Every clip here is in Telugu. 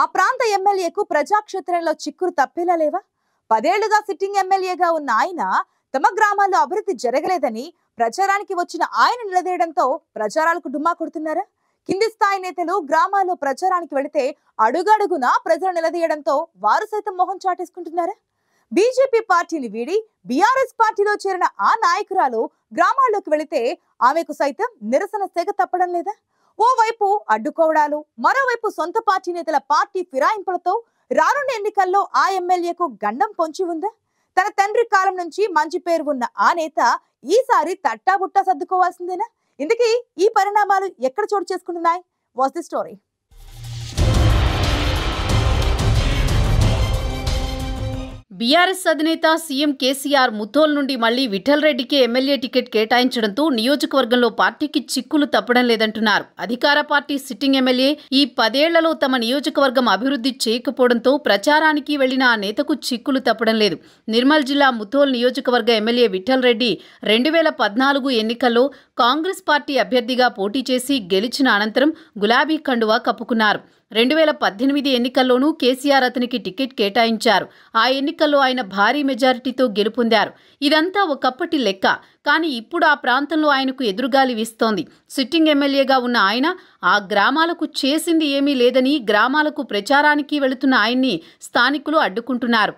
ఆ ప్రాంత ఎమ్మెల్యేకు ప్రజాక్షేత్రంలో చిక్కురు తప్పేలా లేవా పదేళ్లుగా సిట్టింగ్ ఎమ్మెల్యేగా ఉన్న ఆయన తమ గ్రామాల్లో అభివృద్ధి జరగలేదని ప్రచారానికి వచ్చిన ఆయన నిలదీయడంతో ప్రచారాలకు డుమ్మా కొడుతున్నారా కింది స్థాయి నేతలు గ్రామాల్లో ప్రచారానికి వెళితే అడుగడుగునా ప్రజలు నిలదీయడంతో వారు సైతం మొహం చాటేసుకుంటున్నారా బీజేపీ పార్టీని వీడి బీఆర్ఎస్ పార్టీలో చేరిన ఆ నాయకురాలు గ్రామాల్లోకి వెళితే ఆమెకు సైతం నిరసన సేగ తప్పడం లేదా ఓవైపు అడ్డుకోవడాలు మరోవైపు సొంత పార్టీ నేతల పార్టీ ఫిరాయింపులతో రానున్న ఎన్నికల్లో ఆ ఎమ్మెల్యేకు గండం పొంచి ఉందా తన తండ్రి కాలం నుంచి మంచి పేరు ఉన్న ఆ నేత ఈసారి తట్టాబుట్టా సర్దుకోవాల్సిందేనా ఇందుకే ఈ పరిణామాలు ఎక్కడ చోటు చేసుకుంటున్నాయి వాస్ ది స్టోరీ బీఆర్ఎస్ అధినేత సీఎం కేసీఆర్ ముథోల్ నుండి మళ్లీ విఠలరెడ్డికి ఎమ్మెల్యే టికెట్ కేటాయించడంతో నియోజకవర్గంలో పార్టీకి చిక్కులు తప్పడం లేదంటున్నారు అధికార పార్టీ సిట్టింగ్ ఎమ్మెల్యే ఈ పదేళ్లలో తమ నియోజకవర్గం అభివృద్ధి చేయకపోవడంతో ప్రచారానికి వెళ్లిన ఆ నేతకు చిక్కులు తప్పడం లేదు నిర్మల్ జిల్లా ముథోల్ నియోజకవర్గ ఎమ్మెల్యే విఠలరెడ్డి రెండు వేల పద్నాలుగు ఎన్నికల్లో కాంగ్రెస్ పార్టీ అభ్యర్థిగా పోటీ చేసి గెలిచిన అనంతరం గులాబీ కండువా కప్పుకున్నారు రెండు వేల పద్దెనిమిది ఎన్నికల్లోనూ కేసీఆర్ అతనికి టికెట్ కేటాయించారు ఆ ఎన్నికల్లో ఆయన భారీ మెజారిటీతో గెలుపొందారు ఇదంతా ఒకప్పటి లెక్క కానీ ఇప్పుడు ఆ ప్రాంతంలో ఆయనకు ఎదురుగాలి వీస్తోంది సిట్టింగ్ ఎమ్మెల్యేగా ఉన్న ఆయన ఆ గ్రామాలకు చేసింది ఏమీ లేదని గ్రామాలకు ప్రచారానికి వెళుతున్న ఆయన్ని స్థానికులు అడ్డుకుంటున్నారు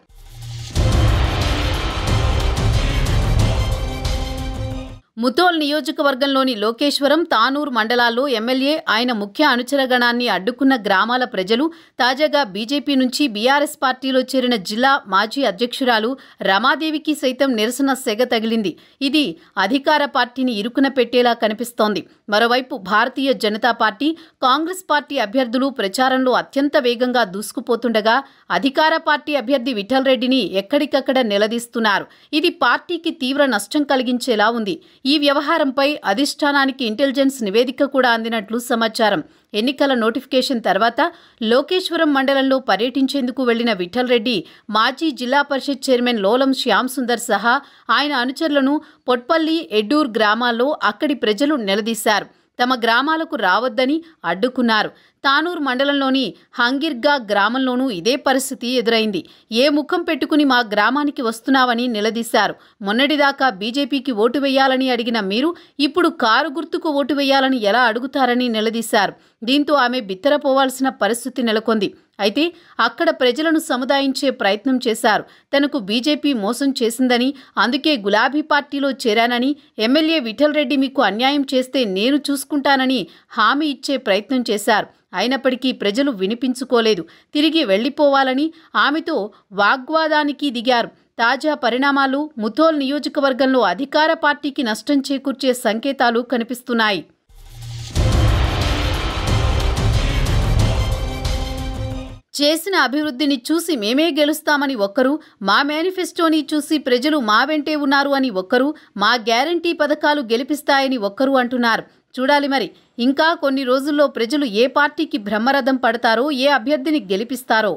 ముతోల్ నియోజకవర్గంలోని లోకేశ్వరం తానూర్ మండలాల్లో ఎమ్మెల్యే ఆయన ముఖ్య అనుచరగణాన్ని అడ్డుకున్న గ్రామాల ప్రజలు తాజాగా బీజేపీ నుంచి బీఆర్ఎస్ పార్టీలో చేరిన జిల్లా మాజీ అధ్యక్షురాలు రమాదేవికి సైతం నిరసన సెగ తగిలింది ఇది అధికార పార్టీని ఇరుకున పెట్టేలా కనిపిస్తోంది మరోవైపు భారతీయ జనతా పార్టీ కాంగ్రెస్ పార్టీ అభ్యర్థులు ప్రచారంలో అత్యంత వేగంగా దూసుకుపోతుండగా అధికార పార్టీ అభ్యర్థి విఠల్ రెడ్డిని ఎక్కడికక్కడ నిలదీస్తున్నారు ఇది పార్టీకి తీవ్ర నష్టం కలిగించేలా ఉంది ఈ వ్యవహారంపై అధిష్టానానికి ఇంటెలిజెన్స్ నివేదిక కూడా అందినట్లు సమాచారం ఎన్నికల నోటిఫికేషన్ తర్వాత లోకేశ్వరం మండలంలో పర్యటించేందుకు వెళ్లిన విఠల్ రెడ్డి మాజీ జిల్లా పరిషత్ చైర్మన్ లోలం శ్యామ్ సుందర్ సహా ఆయన అనుచరులను పొట్పల్లి ఎడ్డూర్ గ్రామాల్లో అక్కడి ప్రజలు నిలదీశారు తమ గ్రామాలకు రావద్దని అడ్డుకున్నారు తానూరు మండలంలోని హంగిర్గా గ్రామంలోనూ ఇదే పరిస్థితి ఎదురైంది ఏ ముఖం పెట్టుకుని మా గ్రామానికి వస్తున్నావని నిలదీశారు మొన్నటిదాకా బీజేపీకి ఓటు వేయాలని అడిగిన మీరు ఇప్పుడు కారు గుర్తుకు ఓటు వేయాలని ఎలా అడుగుతారని నిలదీశారు దీంతో ఆమె బిత్తరపోవాల్సిన పరిస్థితి నెలకొంది అయితే అక్కడ ప్రజలను సముదాయించే ప్రయత్నం చేశారు తనకు బీజేపీ మోసం చేసిందని అందుకే గులాబీ పార్టీలో చేరానని ఎమ్మెల్యే విఠల్ రెడ్డి మీకు అన్యాయం చేస్తే నేను చూసుకుంటానని హామీ ఇచ్చే ప్రయత్నం చేశారు అయినప్పటికీ ప్రజలు వినిపించుకోలేదు తిరిగి వెళ్ళిపోవాలని ఆమెతో వాగ్వాదానికి దిగారు తాజా పరిణామాలు ముథోల్ నియోజకవర్గంలో అధికార పార్టీకి నష్టం చేకూర్చే సంకేతాలు కనిపిస్తున్నాయి చేసిన అభివృద్ధిని చూసి మేమే గెలుస్తామని ఒక్కరు మా మేనిఫెస్టోని చూసి ప్రజలు మా వెంటే ఉన్నారు అని ఒక్కరు మా గ్యారంటీ పథకాలు గెలిపిస్తాయని ఒక్కరు అంటున్నారు చూడాలి మరి ఇంకా కొన్ని రోజుల్లో ప్రజలు ఏ పార్టీకి బ్రహ్మరథం పడతారో ఏ అభ్యర్థిని గెలిపిస్తారో